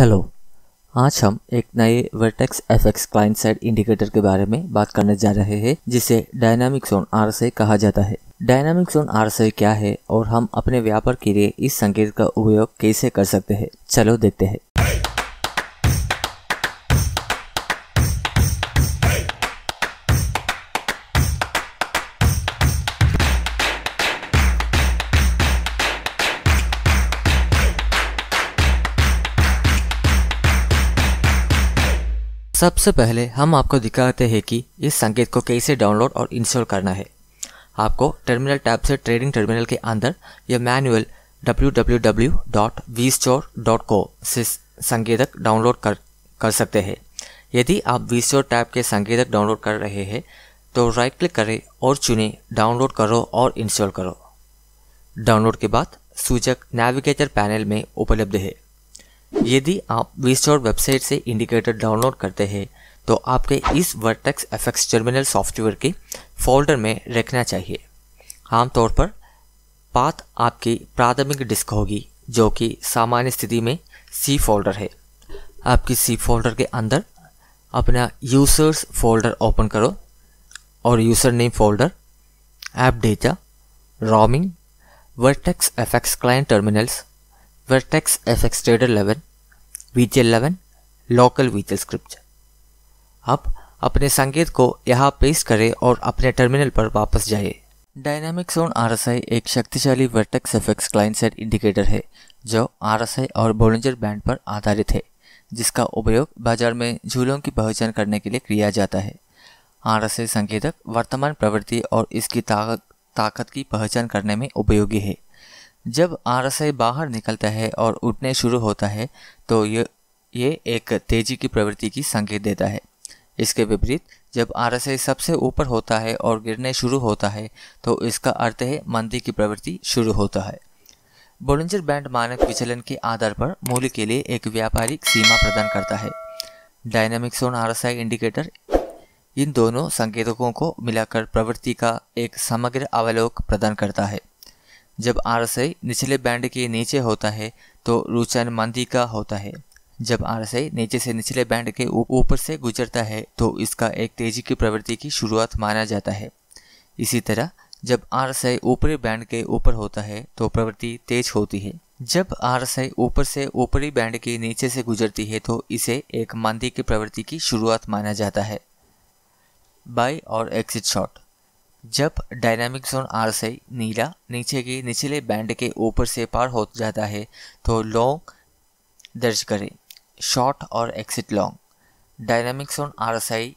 hello आज हम एक नए vertex F client side indicator के बारे में बात करने जा रहे हैं जिसे डायनामिक जोन आर से कहा जाता है डायनामिक जोन आर से क्या है और हम अपने व्यापार के लिए इस संकेत का उपयोग कैसे कर सकते हैं चलो देखते हैं सबसे पहले हम आपको दिखाते हैं कि इस संकेत को कैसे डाउनलोड और इंस्टॉल करना है आपको टर्मिनल टैब से ट्रेडिंग टर्मिनल के अंदर यह मैनुअल www.vstore.co से संकेतक डाउनलोड कर कर सकते हैं यदि आप स्टोर टैब के संकेतक डाउनलोड कर रहे हैं तो राइट क्लिक करें और चुने डाउनलोड करो और इंस्टॉल करो डाउनलोड के बाद सूचक नेविगेटर पैनल में उपलब्ध है यदि आप विस्टोर वेबसाइट से इंडिकेटर डाउनलोड करते हैं तो आपके इस वर्टेक्स एफेक्स टर्मिनल सॉफ्टवेयर के फोल्डर में रखना चाहिए आमतौर पर पाथ आपकी प्राथमिक डिस्क होगी जो कि सामान्य स्थिति में सी फोल्डर है आपकी सी फोल्डर के अंदर अपना यूजर्स फोल्डर ओपन करो और user name folder app data roaming vertex FX client terminals vertex fx trader 11 11, local VJ script अब अपने संकेत को यहाँ पेस्ट करें और अपने टर्मिनल पर वापस जाए डायनामिक सोन आर एक शक्तिशाली vertex FX client set indicator है जो आर और बोलेंजर बैंड पर आधारित है जिसका उपयोग बाजार में झूलों की पहचान करने के लिए किया जाता है आर संकेतक वर्तमान प्रवृत्ति और इसकी ताकत ताकत की पहचान करने में उपयोगी है जब आरएसआई बाहर निकलता है और उठने शुरू होता है तो ये ये एक तेजी की प्रवृत्ति की संकेत देता है इसके विपरीत जब आरएसआई सबसे ऊपर होता है और गिरने शुरू होता है तो इसका अर्थ है मंदी की प्रवृत्ति शुरू होता है बोलिंजर बैंड मानक विचलन के आधार पर मूल्य के लिए एक व्यापारिक सीमा प्रदान करता है डायनामिक जोन आर इंडिकेटर इन दोनों संकेतकों को मिलाकर प्रवृत्ति का एक समग्र अवलोक प्रदान करता है जब आर निचले बैंड के नीचे होता है तो रुचन मंदी का होता है जब आर नीचे से निचले बैंड के ऊपर से गुजरता है तो इसका एक तेजी की प्रवृत्ति की शुरुआत माना जाता है इसी तरह जब आर ऊपरी बैंड के ऊपर होता है तो प्रवृत्ति तेज होती है जब आर ऊपर से ऊपरी बैंड के नीचे से गुजरती है तो इसे एक मंदी की प्रवृत्ति की शुरुआत माना जाता है बाई और एक्सिट शॉट जब डायनामिक जोन आर से नीला नीचे के निचले बैंड के ऊपर से पार हो जाता है तो लॉन्ग दर्ज करें शॉर्ट और exit long dynamic zone R से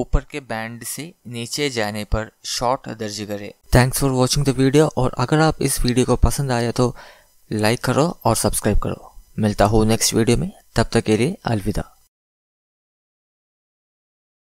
ऊपर के बैंड से नीचे जाने पर शॉर्ट दर्ज करें thanks for watching the video और अगर आप इस वीडियो को पसंद आया तो लाइक करो और सब्सक्राइब करो मिलता हूँ नेक्स्ट वीडियो में तब तक के लिए अलविदा